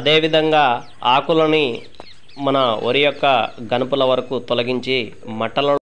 అదేవిధంగా ఆకులని మన వరి యొక్క గనుపుల వరకు తొలగించి మట్టలను